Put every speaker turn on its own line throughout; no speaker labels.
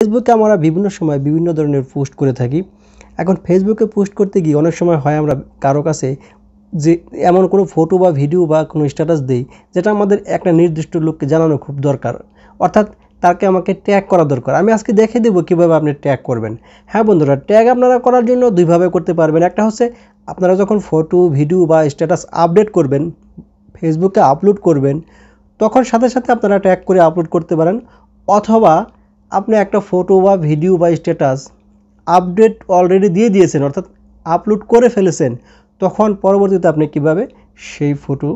ফেসবুকে আমরা বিভিন্ন সময় বিভিন্ন ধরনের পোস্ট করে থাকি এখন ফেসবুকে পোস্ট করতে গিয়ে অনেক সময় হয় আমরা কারো কাছে যে এমন কোনো ফটো বা ভিডিও বা কোনো স্ট্যাটাস দেই যেটা আমাদের একটা নির্দিষ্ট লোককে জানানো খুব দরকার অর্থাৎ তাকে আমাকে ট্যাগ করা দরকার আমি আজকে দেখে দেবো কীভাবে আপনি ট্যাগ করবেন হ্যাঁ বন্ধুরা ট্যাগ আপনারা করার জন্য দুইভাবে করতে পারবেন একটা হচ্ছে আপনারা যখন ফটো ভিডিও বা স্ট্যাটাস আপডেট করবেন ফেসবুকে আপলোড করবেন তখন সাথে সাথে আপনারা ট্যাগ করে আপলোড করতে পারেন অথবা আপনি একটা ফটো বা ভিডিও বা স্ট্যাটাস আপডেট অলরেডি দিয়ে দিয়েছেন অর্থাৎ আপলোড করে ফেলেছেন তখন পরবর্তীতে আপনি কিভাবে সেই ফটো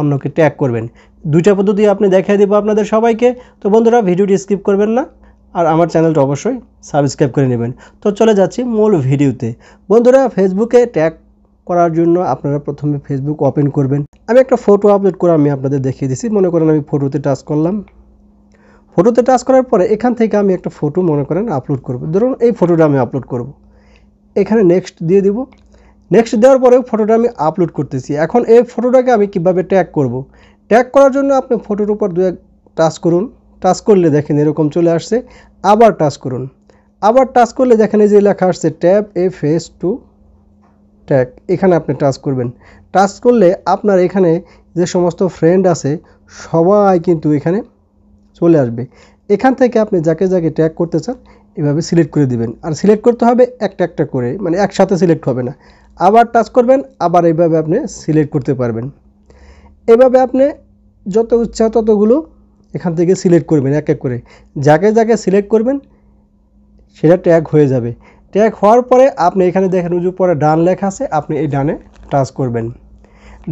অন্যকে ট্যাগ করবেন দুইটা পদ্ধতি আপনি দেখাই দেবো আপনাদের সবাইকে তো বন্ধুরা ভিডিওটি স্কিপ করবেন না আর আমার চ্যানেলটা অবশ্যই সাবস্ক্রাইব করে নেবেন তো চলে যাচ্ছি মূল ভিডিওতে বন্ধুরা ফেসবুকে ট্যাগ করার জন্য আপনারা প্রথমে ফেসবুক ওপেন করবেন আমি একটা ফটো আপলোড করে আমি আপনাদের দেখিয়ে দিচ্ছি মনে করেন আমি ফটোতে টাচ করলাম ফটোতে টাচ করার পরে এখান থেকে আমি একটা ফটো মনে করেন আপলোড করব ধরুন এই ফটোটা আমি আপলোড করব। এখানে নেক্সট দিয়ে দিব নেক্সট দেওয়ার পরেও ফটোটা আমি আপলোড করতেছি এখন এই ফটোটাকে আমি কিভাবে ট্যাগ করব। ট্যাগ করার জন্য আপনি ফটোর উপর দু এক টাচ করুন টাচ করলে দেখেন এরকম চলে আসছে আবার টাচ করুন আবার টাচ করলে দেখেন এই যে লেখা আসছে tap a face to tag এখানে আপনি টাচ করবেন টাচ করলে আপনার এখানে যে সমস্ত ফ্রেন্ড আছে সবাই কিন্তু এখানে চলে আসবে এখান থেকে আপনি যাকে যাকে ট্যাগ করতে চান এভাবে সিলেক্ট করে দিবেন আর সিলেক্ট করতে হবে একটা একটা করে মানে একসাথে সিলেক্ট হবে না আবার টাচ করবেন আবার এইভাবে আপনি সিলেক্ট করতে পারবেন এভাবে আপনি যত ইচ্ছা ততগুলো এখান থেকে সিলেক্ট করবেন এক এক করে যাকে যাকে সিলেক্ট করবেন সেটা ট্যাগ হয়ে যাবে ট্যাগ হওয়ার পরে আপনি এখানে দেখেন উজু পরে ডান লেখা আছে আপনি এই ডানে টাচ করবেন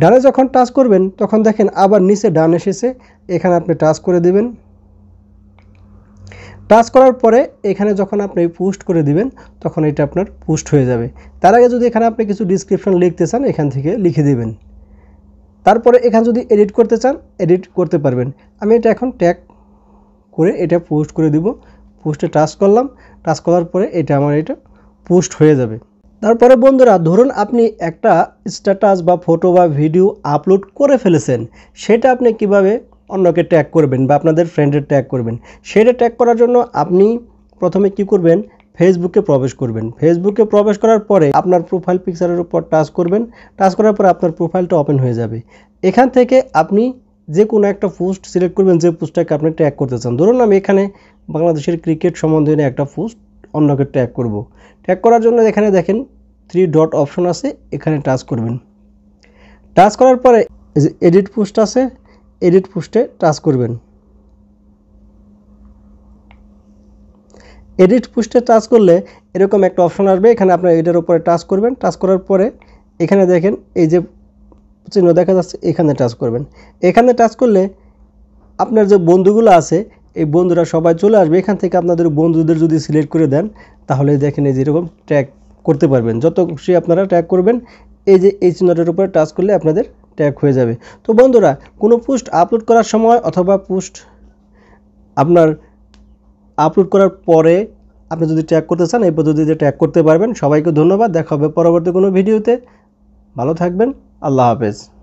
ডানে যখন টাচ করবেন তখন দেখেন আবার নিচে ডান এসেছে এখানে আপনি টাচ করে দেবেন টাচ করার পরে এখানে যখন আপনি পোস্ট করে দিবেন তখন এটা আপনার পোস্ট হয়ে যাবে তার আগে যদি এখানে আপনি কিছু ডিসক্রিপশন লিখতে চান এখান থেকে লিখে দেবেন তারপরে এখানে যদি এডিট করতে চান এডিট করতে পারবেন আমি এটা এখন ট্যাগ করে এটা পোস্ট করে দিব পোস্টে টাচ করলাম টাচ করার পরে এটা আমার এটা পোস্ট হয়ে যাবে তারপরে বন্ধুরা ধরুন আপনি একটা স্ট্যাটাস বা ফটো বা ভিডিও আপলোড করে ফেলেছেন সেটা আপনি কিভাবে অন্যকে ট্যাগ করবেন বা আপনাদের ফ্রেন্ডের ট্যাগ করবেন সেটা ট্যাগ করার জন্য আপনি প্রথমে কি করবেন ফেসবুকে প্রবেশ করবেন ফেসবুকে প্রবেশ করার পরে আপনার প্রোফাইল পিকচারের উপর টাচ করবেন টাচ করার পরে আপনার প্রোফাইলটা ওপেন হয়ে যাবে এখান থেকে আপনি যে কোনো একটা পোস্ট সিলেক্ট করবেন যে পোস্টটাকে আপনি ট্যাগ করতে চান ধরুন আমি এখানে বাংলাদেশের ক্রিকেট সম্বন্ধে একটা পোস্ট অন্যকে ট্যাগ করব। ট্যাগ করার জন্য এখানে দেখেন থ্রি ডট অপশন আছে এখানে টাচ করবেন টাচ করার পরে এডিট পোস্ট আছে এডিট পোস্টে টাচ করবেন এডিট পোস্টে টাচ করলে এরকম একটা অপশন আসবে এখানে আপনার এটার উপরে টাচ করবেন টাচ করার পরে এখানে দেখেন এই যে চিহ্ন দেখা যাচ্ছে এখানে টাচ করবেন এখানে টাচ করলে আপনার যে বন্ধুগুলো আছে এই বন্ধুরা সবাই চলে আসবে এখান থেকে আপনাদের বন্ধুদের যদি সিলেক্ট করে দেন তাহলে দেখেন এই যেরকম ট্র্যাক করতে পারবেন যত খুশি আপনারা ট্র্যাক করবেন এই যে এই চিহ্নটার উপরে টাচ করলে আপনাদের ট্যাগ হয়ে যাবে তো বন্ধুরা কোনো পোস্ট আপলোড করার সময় অথবা পোস্ট আপনার আপলোড করার পরে আপনি যদি ট্যাগ করতে চান এই পদ্ধতিতে ট্যাগ করতে পারবেন সবাইকে ধন্যবাদ দেখা হবে পরবর্তী কোনো ভিডিওতে ভালো থাকবেন আল্লাহ হাফেজ